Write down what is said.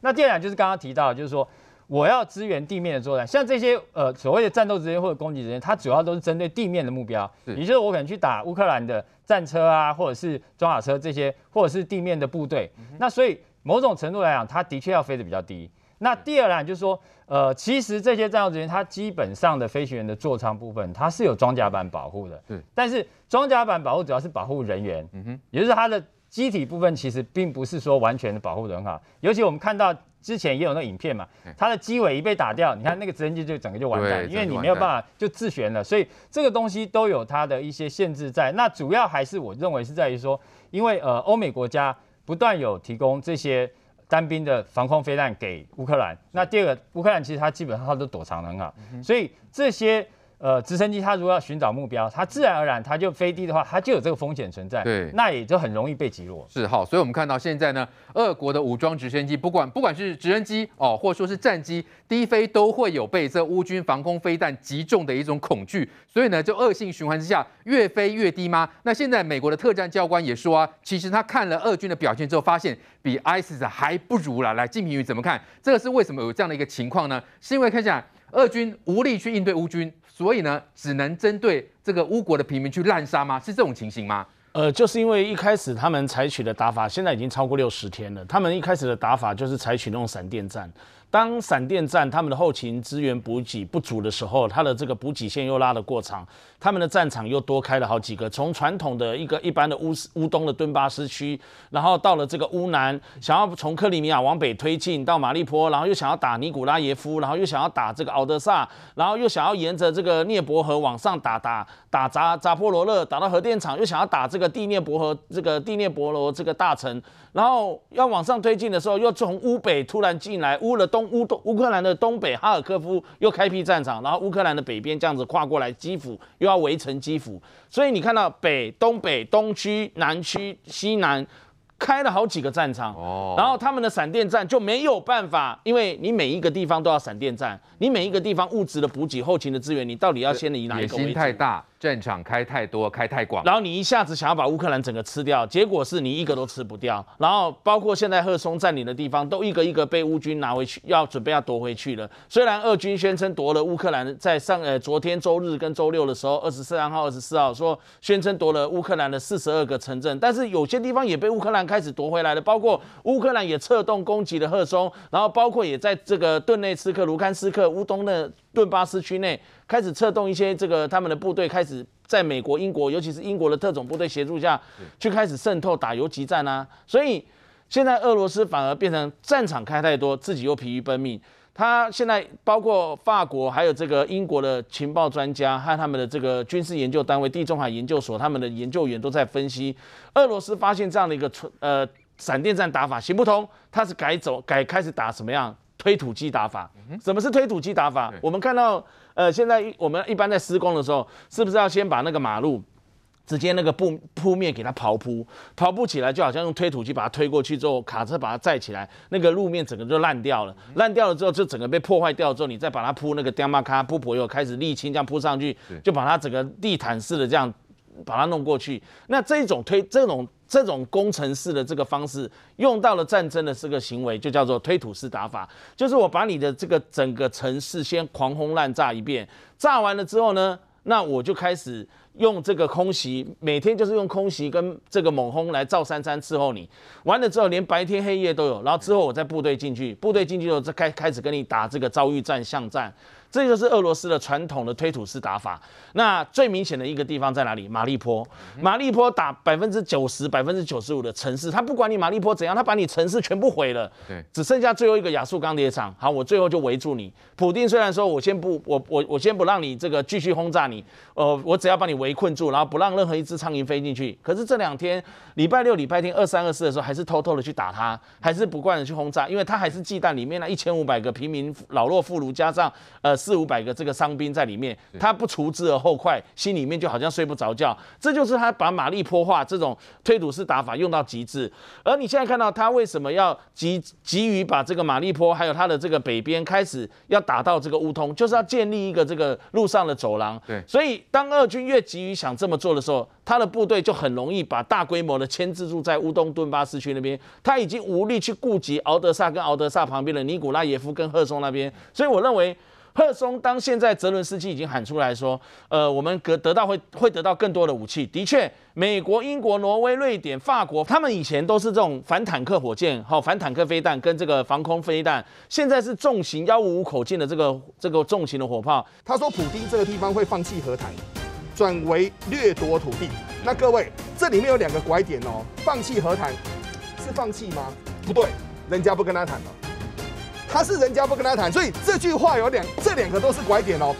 那第二点就是刚刚提到，就是说我要支援地面的作战，像这些呃所谓的战斗直升或者攻击直升它主要都是针对地面的目标，也就是我可能去打乌克兰的战车啊，或者是装甲车这些，或者是地面的部队。那所以某种程度来讲，它的确要飞得比较低。那第二呢，就是说，呃，其实这些战斗直升机它基本上的飞行员的座舱部分，它是有装甲板保护的。对。但是装甲板保护主要是保护人员，嗯哼，也就是它的。机体部分其实并不是说完全的保护得很好，尤其我们看到之前也有那影片嘛，它的机尾一被打掉，你看那个直升机就整个就完蛋，因为你没有办法就自旋了，所以这个东西都有它的一些限制在。那主要还是我认为是在于说，因为呃欧美国家不断有提供这些单兵的防空飞弹给乌克兰，那第二个乌克兰其实它基本上它都躲藏得很好，所以这些。呃，直升机它如果要寻找目标，它自然而然它就飞低的话，它就有这个风险存在。对，那也就很容易被击落。是好，所以我们看到现在呢，俄国的武装直升机，不管不管是直升机哦，或说是战机低飞，都会有被这乌军防空飞弹击中的一种恐惧。所以呢，就恶性循环之下，越飞越低吗？那现在美国的特战教官也说啊，其实他看了俄军的表现之后，发现比 ISIS 还不如啦。来，金平宇怎么看？这个是为什么有这样的一个情况呢？是因为看下。俄军无力去应对乌军，所以呢，只能针对这个乌国的平民去滥杀吗？是这种情形吗？呃，就是因为一开始他们采取的打法现在已经超过六十天了。他们一开始的打法就是采取那种闪电战。当闪电战他们的后勤资源补给不足的时候，他的这个补给线又拉的过长，他们的战场又多开了好几个。从传统的一个一般的乌乌东的敦巴斯区，然后到了这个乌南，想要从克里米亚往北推进到马利坡，然后又想要打尼古拉耶夫，然后又想要打这个敖德萨，然后又想要沿着这个涅伯河往上打打打扎扎波罗勒，打到核电厂，又想要打这。这个地涅伯和这个地涅伯罗这个大城，然后要往上推进的时候，又从乌北突然进来，乌了东乌东乌克兰的东北哈尔科夫又开辟战场，然后乌克兰的北边这样子跨过来，基辅又要围城基辅，所以你看到北、东北、东区、南区、西南开了好几个战场哦，然后他们的闪电战就没有办法，因为你每一个地方都要闪电战，你每一个地方物资的补给、后勤的资源，你到底要先移哪一个？野心太大。战场开太多，开太广，然后你一下子想要把乌克兰整个吃掉，结果是你一个都吃不掉。然后包括现在赫松占领的地方，都一个一个被乌军拿回去，要准备要夺回去了。虽然俄军宣称夺了乌克兰，在上呃昨天周日跟周六的时候，二十四号、二十四号说宣称夺了乌克兰的四十二个城镇，但是有些地方也被乌克兰开始夺回来了。包括乌克兰也策动攻击了赫松，然后包括也在这个顿内斯克、卢甘斯克、乌东的。顿巴斯区内开始策动一些这个他们的部队开始在美国、英国，尤其是英国的特种部队协助下，去开始渗透打游击战啊。所以现在俄罗斯反而变成战场开太多，自己又疲于奔命。他现在包括法国，还有这个英国的情报专家和他们的这个军事研究单位地中海研究所，他们的研究员都在分析俄罗斯发现这样的一个呃闪电战打法行不通，他是改走改开始打什么样？推土机打法，什么是推土机打法？我们看到，呃，现在我们一般在施工的时候，是不是要先把那个马路直接那个布铺面给它刨铺，刨铺起来就好像用推土机把它推过去之后，卡车把它载起来，那个路面整个就烂掉了，烂掉了之后就整个被破坏掉之后，你再把它铺那个雕马卡铺铺，又开始沥青这样铺上去，就把它整个地毯式的这样。把它弄过去，那这种推这种这种工程式的这个方式，用到了战争的这个行为，就叫做推土式打法，就是我把你的这个整个城市先狂轰滥炸一遍，炸完了之后呢？那我就开始用这个空袭，每天就是用空袭跟这个猛轰来照三三伺候你。完了之后，连白天黑夜都有。然后之后我在部队进去，部队进去之后再开开始跟你打这个遭遇战、巷战。这就是俄罗斯的传统的推土式打法。那最明显的一个地方在哪里？马立坡，马立坡打百分之九十、百分之九十五的城市，他不管你马立坡怎样，他把你城市全部毁了。对，只剩下最后一个亚速钢铁厂。好，我最后就围住你。普定虽然说我先不，我我我先不让你这个继续轰炸。你呃，我只要把你围困住，然后不让任何一只苍蝇飞进去。可是这两天礼拜六、礼拜天二三、二四的时候，还是偷偷的去打他，还是不惯的去轰炸，因为他还是忌惮里面那一千五百个平民老弱妇孺，加上呃四五百个这个伤兵在里面，他不除之而后快，心里面就好像睡不着觉。这就是他把马力坡化这种推土式打法用到极致。而你现在看到他为什么要急急于把这个马力坡，还有他的这个北边开始要打到这个乌通，就是要建立一个这个路上的走廊。所以，当俄军越急于想这么做的时候，他的部队就很容易把大规模的牵制住在乌东顿巴斯区那边，他已经无力去顾及敖德萨跟敖德萨旁边的尼古拉耶夫跟赫松那边，所以我认为。赫松，当现在泽伦斯基已经喊出来说，呃，我们得得到会会得到更多的武器。的确，美国、英国、挪威、瑞典、法国，他们以前都是这种反坦克火箭、好反坦克飞弹跟这个防空飞弹，现在是重型幺五五口径的这个这个重型的火炮。他说，普京这个地方会放弃和谈，转为掠夺土地。那各位，这里面有两个拐点哦，放弃和谈是放弃吗？不对，人家不跟他谈了。他是人家不跟他谈，所以这句话有两，这两个都是拐点哦。